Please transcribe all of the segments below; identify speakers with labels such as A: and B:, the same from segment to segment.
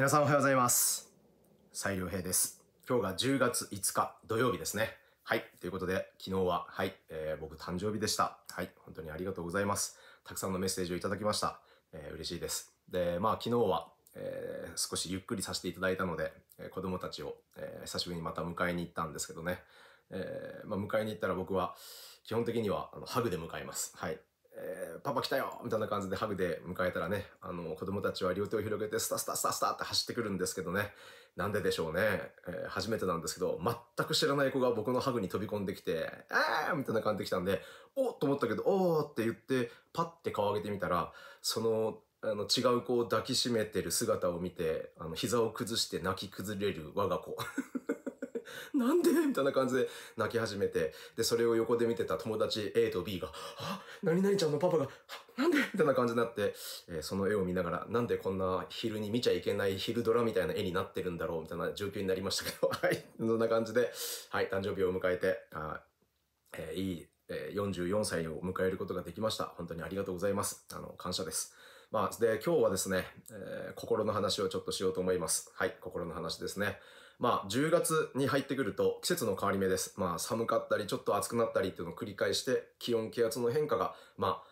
A: 皆さんおはようございます。斉良平です。今日が10月5日土曜日ですね。はい。ということで、昨日は、はい、えー、僕誕生日でした。はい。本当にありがとうございます。たくさんのメッセージをいただきました。えー、嬉しいです。で、まあ昨日は、えー、少しゆっくりさせていただいたので、えー、子供たちを、え久しぶりにまた迎えに行ったんですけどね。えまあ、迎えに行ったら僕は、基本的にはあのハグで迎えます。はい。えー、パパ来たよみたいな感じでハグで迎えたらね、あの、子供たちは両手を広げて、スタスタスタスタって走ってくるんですけどね、なんででしょうね、えー、初めてなんですけど、全く知らない子が僕のハグに飛び込んできて、あーみたいな感じで来たんで、おっと思ったけど、おーって言って、パッて顔上げてみたら、その、あの、違う子を抱きしめてる姿を見て、あの、膝を崩して泣き崩れる我が子。なんでみたいな感じで泣き始めて、で、それを横で見てた友達 A と B が、あ、何々ちゃんのパパが、なんでみたいな感じになって、えー、その絵を見ながら、なんでこんな昼に見ちゃいけない昼ドラみたいな絵になってるんだろうみたいな状況になりましたけど、はい。そんな感じで、はい、誕生日を迎えて、あえー、いい、えー、44歳を迎えることができました。本当にありがとうございます。あの、感謝です。まあ、で、今日はですね、えー、心の話をちょっとしようと思います。はい、心の話ですね。まあ、10月に入ってくると季節の変わり目です。まあ、寒かったり、ちょっと暑くなったりっていうのを繰り返して、気温、気圧の変化が、まあ、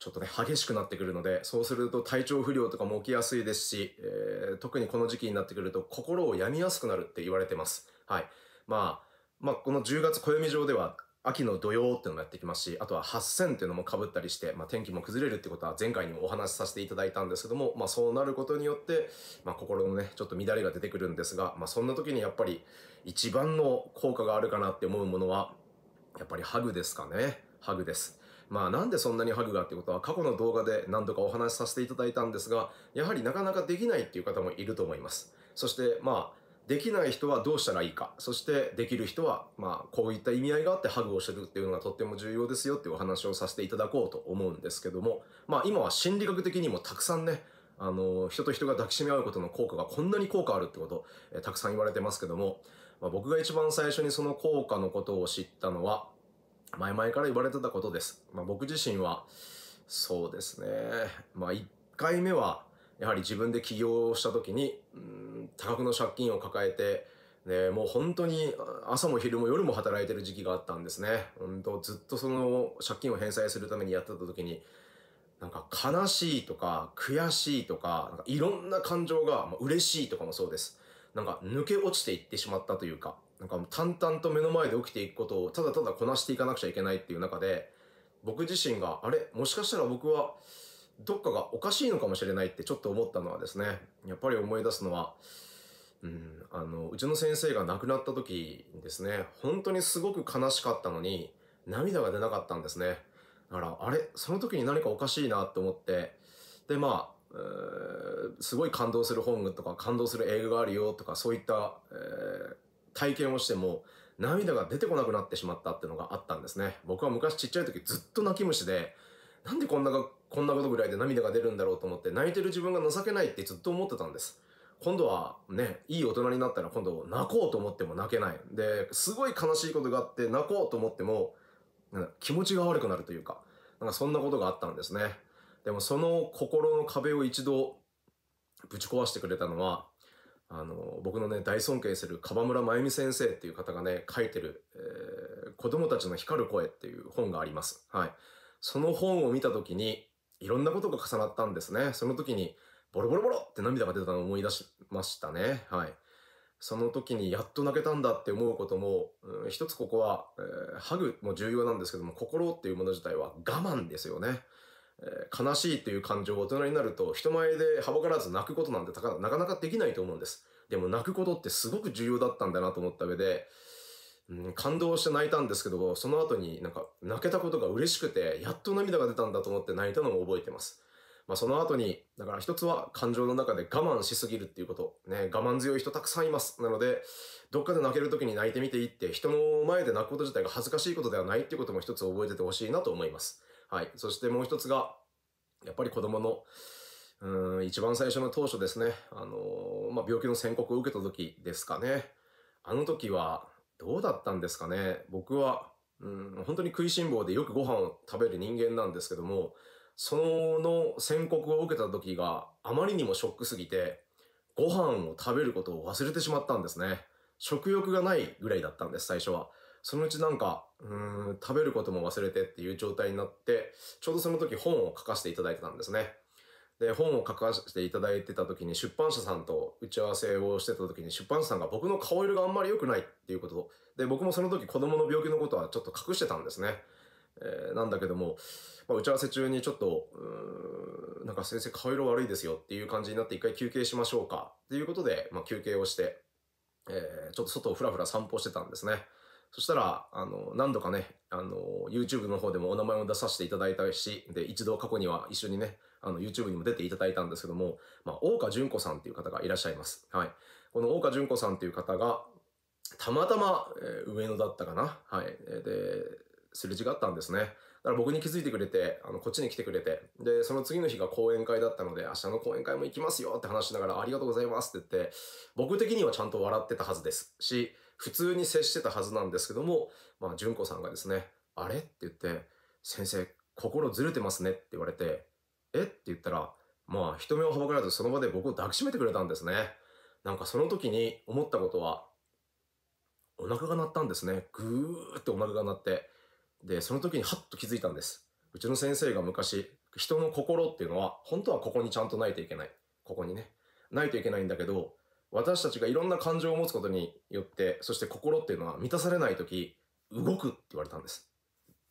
A: ちょっとね、激しくなってくるので、そうすると体調不良とかも起きやすいですし、えー、特にこの時期になってくると心を病みやすくなるって言われてます。はい。まあ、まあ、この10月暦上では秋の土曜っていうのもやってきますし、あとは8000っていうのも被ったりして、まあ、天気も崩れるってことは前回にもお話しさせていただいたんですけども、まあ、そうなることによって、まあ、心のね、ちょっと乱れが出てくるんですが、まあ、そんな時にやっぱり一番の効果があるかなって思うものは、やっぱりハグですかね。ハグです。まあなんでそんなにハグがってことは過去の動画で何度かお話しさせていただいたんですが、やはりなかなかできないっていう方もいると思います。そしてまあ、できない人はどうしたらいいか、そしてできる人は、まあ、こういった意味合いがあってハグをしてるっていうのがとっても重要ですよっていうお話をさせていただこうと思うんですけども、まあ、今は心理学的にもたくさんね、あの、人と人が抱きしめ合うことの効果がこんなに効果あるってこと、えたくさん言われてますけども、まあ、僕が一番最初にその効果のことを知ったのは、前々から言われてたことです。まあ、僕自身は、そうですね。まあ、1回目は、やはり自分で起業した時に、うん、多額の借金を抱えて、ね、もう本当に朝も昼も夜も働いてる時期があったんですね。うんと、ずっとその借金を返済するためにやってた時に、なんか悲しいとか悔しいとか、なんかいろんな感情が、まあ、嬉しいとかもそうです。なんか抜け落ちていってしまったというか、なんか淡々と目の前で起きていくことをただただこなしていかなくちゃいけないっていう中で、僕自身が、あれもしかしたら僕は、どっかがおかしいのかもしれないってちょっと思ったのはですね、やっぱり思い出すのは、うん、あの、うちの先生が亡くなった時ですね、本当にすごく悲しかったのに、涙が出なかったんですね。だから、あれその時に何かおかしいなって思って、で、まあ、すごい感動する本とか感動する映画があるよとかそういった、えー、体験をしても涙が出てこなくなってしまったっていうのがあったんですね。僕は昔ちっちゃい時ずっと泣き虫で、なんでこんな学こんなことぐらいで涙が出るんだろうと思って泣いてる自分が情けないってずっと思ってたんです。今度はね、いい大人になったら今度泣こうと思っても泣けない。で、すごい悲しいことがあって泣こうと思っても、気持ちが悪くなるというか、なんかそんなことがあったんですね。でもその心の壁を一度ぶち壊してくれたのは、あの、僕のね、大尊敬する川村真由美先生っていう方がね、書いてる、えー、子供たちの光る声っていう本があります。はい。その本を見たときに、いろんなことが重なったんですね。その時に、ボロボロボロって涙が出たのを思い出しましたね。はい。その時にやっと泣けたんだって思うことも、うん、一つここは、えー、ハグも重要なんですけども、心っていうもの自体は我慢ですよね。えー、悲しいという感情を大人になると、人前ではばからず泣くことなんてなかなかできないと思うんです。でも泣くことってすごく重要だったんだなと思った上で、うん、感動して泣いたんですけど、その後になんか泣けたことが嬉しくて、やっと涙が出たんだと思って泣いたのも覚えてます。まあその後に、だから一つは感情の中で我慢しすぎるっていうこと。ね、我慢強い人たくさんいます。なので、どっかで泣ける時に泣いてみていいって、人の前で泣くこと自体が恥ずかしいことではないっていうことも一つ覚えててほしいなと思います。はい。そしてもう一つが、やっぱり子供の、うん、一番最初の当初ですね。あのー、まあ、病気の宣告を受けた時ですかね。あの時は、どうだったんですかね。僕は、うん、本当に食いしん坊でよくご飯を食べる人間なんですけども、その宣告を受けた時があまりにもショックすぎて、ご飯を食べることを忘れてしまったんですね。食欲がないぐらいだったんです、最初は。そのうちなんか、うん、食べることも忘れてっていう状態になって、ちょうどその時本を書かせていただいてたんですね。で、本を書かせていただいてた時に出版社さんと打ち合わせをしてた時に出版社さんが僕の顔色があんまり良くないっていうことで、僕もその時子供の病気のことはちょっと隠してたんですね。えー、なんだけども、まあ、打ち合わせ中にちょっと、うーん、なんか先生顔色悪いですよっていう感じになって一回休憩しましょうかっていうことで、まあ、休憩をして、えー、ちょっと外をふらふら散歩してたんですね。そしたら、あの、何度かね、あの、YouTube の方でもお名前を出させていただいたし、で、一度過去には一緒にね、あの、YouTube にも出ていただいたんですけども、まあ、大川淳子さんっていう方がいらっしゃいます。はい。この大川淳子さんっていう方が、たまたま、えー、上野だったかな。はい。で、すれ違ったんですね。だから僕に気づいてくれて、あの、こっちに来てくれて、で、その次の日が講演会だったので、明日の講演会も行きますよって話しながら、ありがとうございますって言って、僕的にはちゃんと笑ってたはずですし、普通に接してたはずなんですけども、まあ、純子さんがですね、あれって言って、先生、心ずれてますねって言われて、えって言ったら、まあ、人目をはばからずその場で僕を抱きしめてくれたんですね。なんかその時に思ったことは、お腹が鳴ったんですね。ぐーってお腹が鳴って。で、その時にハッと気づいたんです。うちの先生が昔、人の心っていうのは、本当はここにちゃんとないといけない。ここにね。ないといけないんだけど、私たちがいろんな感情を持つことによって、そして心っていうのは満たされない時、動くって言われたんです。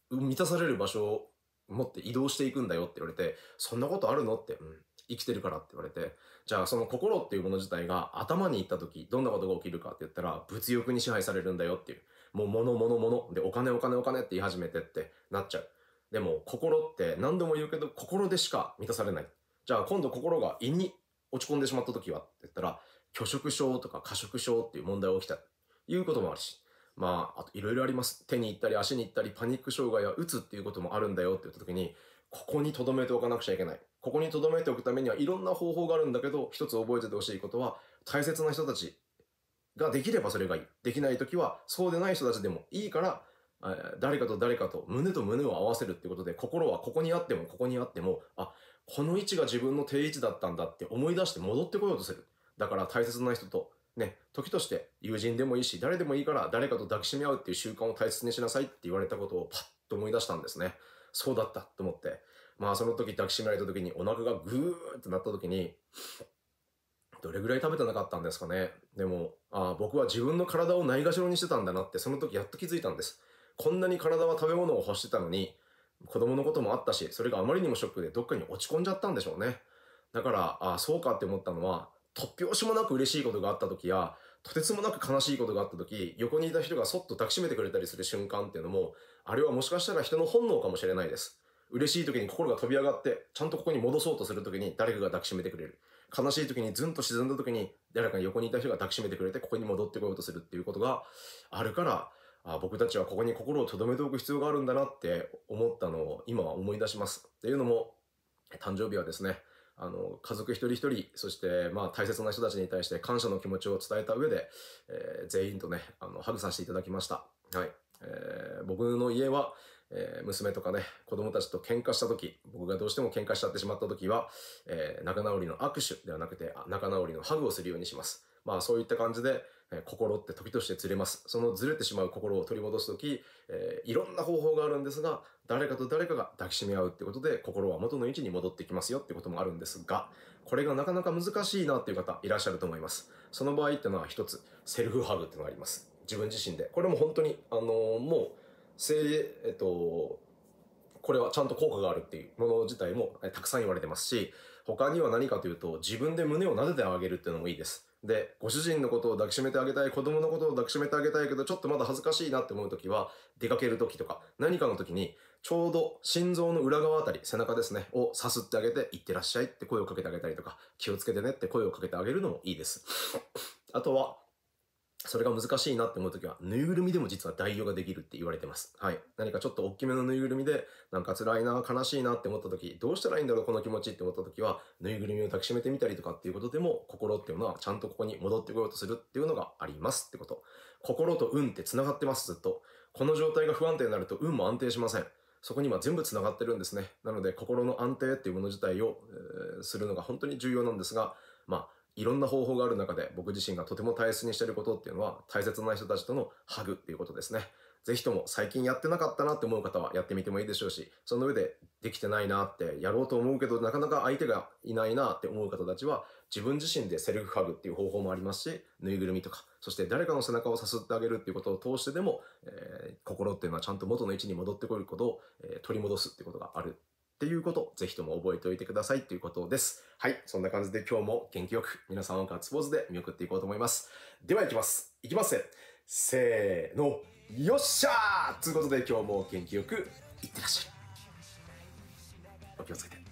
A: 満たされる場所を持って移動していくんだよって言われて、そんなことあるのって、うん、生きてるからって言われて、じゃあその心っていうもの自体が頭に行った時、どんなことが起きるかって言ったら、物欲に支配されるんだよっていう。もう物物物でお金お金お金って言い始めてってなっちゃう。でも心って何度も言うけど、心でしか満たされない。じゃあ今度心が胃に落ち込んでしまった時はって言ったら、拒食症とか過食症っていう問題が起きたということもあるし、まあ、あといろいろあります。手に行ったり足に行ったりパニック障害や打つっていうこともあるんだよって言った時に、ここに留めておかなくちゃいけない。ここに留めておくためにはいろんな方法があるんだけど、一つ覚えててほしいことは、大切な人たちができればそれがいい。できない時は、そうでない人たちでもいいから、誰かと誰かと胸と胸を合わせるってことで、心はここにあってもここにあっても、あ、この位置が自分の定位置だったんだって思い出して戻ってこようとする。だから大切な人と、ね、時として友人でもいいし、誰でもいいから誰かと抱きしめ合うっていう習慣を大切にしなさいって言われたことをパッと思い出したんですね。そうだったと思って。まあその時抱きしめられた時にお腹がぐーってなった時に、どれぐらい食べてなかったんですかね。でも、あ僕は自分の体をないがしろにしてたんだなってその時やっと気づいたんです。こんなに体は食べ物を欲してたのに、子供のこともあったし、それがあまりにもショックでどっかに落ち込んじゃったんでしょうね。だから、ああそうかって思ったのは、突拍子もなく嬉しいことがあった時や、とてつもなく悲しいことがあった時、横にいた人がそっと抱きしめてくれたりする瞬間っていうのも、あれはもしかしたら人の本能かもしれないです。嬉しい時に心が飛び上がって、ちゃんとここに戻そうとする時に誰かが抱きしめてくれる。悲しい時にずんと沈んだ時に誰かが横にいた人が抱きしめてくれて、ここに戻ってこようとするっていうことがあるから、あ僕たちはここに心を留めておく必要があるんだなって思ったのを今は思い出します。っていうのも、誕生日はですね、あの、家族一人一人、そして、まあ、大切な人たちに対して感謝の気持ちを伝えた上で、えー、全員とね、あの、ハグさせていただきました。はい。えー、僕の家は、えー、娘とかね、子供たちと喧嘩した時、僕がどうしても喧嘩しちゃってしまった時は、えー、仲直りの握手ではなくて、仲直りのハグをするようにします。まあそういった感じで、えー、心って時としてずれます。そのずれてしまう心を取り戻すとき、えー、いろんな方法があるんですが、誰かと誰かが抱きしめ合うってことで、心は元の位置に戻ってきますよってこともあるんですが、これがなかなか難しいなっていう方いらっしゃると思います。その場合ってのは一つ、セルフハグってのがあります。自分自身で。これも本当に、あのー、もう、せえっと、これはちゃんと効果があるっていうもの自体もたくさん言われてますし、他には何かというと、自分で胸を撫でてあげるっていうのもいいです。で、ご主人のことを抱きしめてあげたい、子供のことを抱きしめてあげたいけど、ちょっとまだ恥ずかしいなって思う時は、出かける時とか、何かの時に、ちょうど心臓の裏側あたり、背中ですね、をさすってあげて、いってらっしゃいって声をかけてあげたりとか、気をつけてねって声をかけてあげるのもいいです。あとは、それが難しいなって思うときは、ぬいぐるみでも実は代用ができるって言われてます。はい。何かちょっと大きめのぬいぐるみで、なんか辛いな、悲しいなって思ったとき、どうしたらいいんだろう、この気持ちって思ったときは、ぬいぐるみを抱きしめてみたりとかっていうことでも、心っていうのはちゃんとここに戻ってこようとするっていうのがありますってこと。心と運って繋がってます、ずっと。この状態が不安定になると運も安定しません。そこには全部繋がってるんですね。なので、心の安定っていうもの自体を、えー、するのが本当に重要なんですが、まあ、いろんな方法がある中で僕自身がとても大切にしてることっていうのは大切な人たちとのハグっていうことですね。ぜひとも最近やってなかったなって思う方はやってみてもいいでしょうし、その上でできてないなってやろうと思うけどなかなか相手がいないなって思う方たちは自分自身でセルフハグっていう方法もありますし、ぬいぐるみとか、そして誰かの背中をさすってあげるっていうことを通してでも、えー、心っていうのはちゃんと元の位置に戻ってこることを、えー、取り戻すってことがあるていうことぜひとも覚えておいてくださいということです。はい。そんな感じで今日も元気よく皆さんをガッツポーズで見送っていこうと思います。では行きます。行きますせーの。よっしゃーということで今日も元気よくいってらっしゃい。お気をつけて。